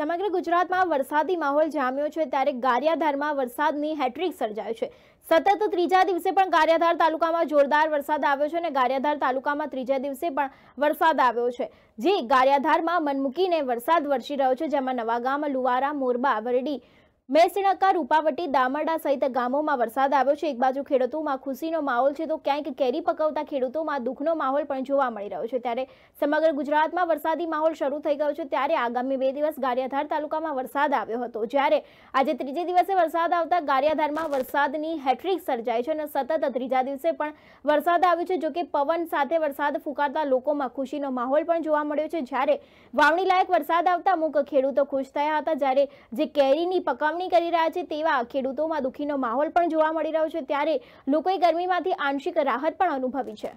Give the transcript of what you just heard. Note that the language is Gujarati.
સમગ્ર ગુજરાતમાં વરસાદી માહોલ જામ્યો છે ત્યારે ગારિયાધારમાં વરસાદની હેટ્રિક સર્જાયો છે સતત ત્રીજા દિવસે પણ ગારિયાધાર તાલુકામાં જોરદાર વરસાદ આવ્યો છે અને ગારિયાધાર તાલુકામાં ત્રીજા દિવસે પણ વરસાદ આવ્યો છે જે ગારિયાધારમાં મનમૂકીને વરસાદ વરસી રહ્યો છે જેમાં નવાગામ લુવારા મોરબા વરડી મેસણકા રૂપાવટી દામરડા સહિત ગામોમાં વરસાદ આવ્યો છે એક બાજુ ખેડૂતોમાં ખુશીનો માહોલ છે તો ક્યાંક કેરી પકવતા ખેડૂતોમાં દુઃખનો માહોલ પણ જોવા મળી રહ્યો છે ત્યારે સમગ્ર ગુજરાતમાં વરસાદી માહોલ શરૂ થઈ ગયો છે ત્યારે આગામી બે દિવસ ગારિયાધાર તાલુકામાં વરસાદ આવ્યો હતો જ્યારે આજે ત્રીજે દિવસે વરસાદ આવતા ગારિયાધારમાં વરસાદની હેટ્રિક સર્જાય છે અને સતત ત્રીજા દિવસે પણ વરસાદ આવ્યો છે જોકે પવન સાથે વરસાદ ફૂંકાતા લોકોમાં ખુશીનો માહોલ પણ જોવા મળ્યો છે જ્યારે વાવણી લાયક વરસાદ આવતા અમુક ખેડૂતો ખુશ થયા હતા જ્યારે જે કેરીની પકાવણી ઉજવણી કરી રહ્યા છે તેવા ખેડૂતોમાં દુઃખીનો માહોલ પણ જોવા મળી રહ્યો છે ત્યારે લોકોએ ગરમીમાંથી આંશિક રાહત પણ અનુભવી છે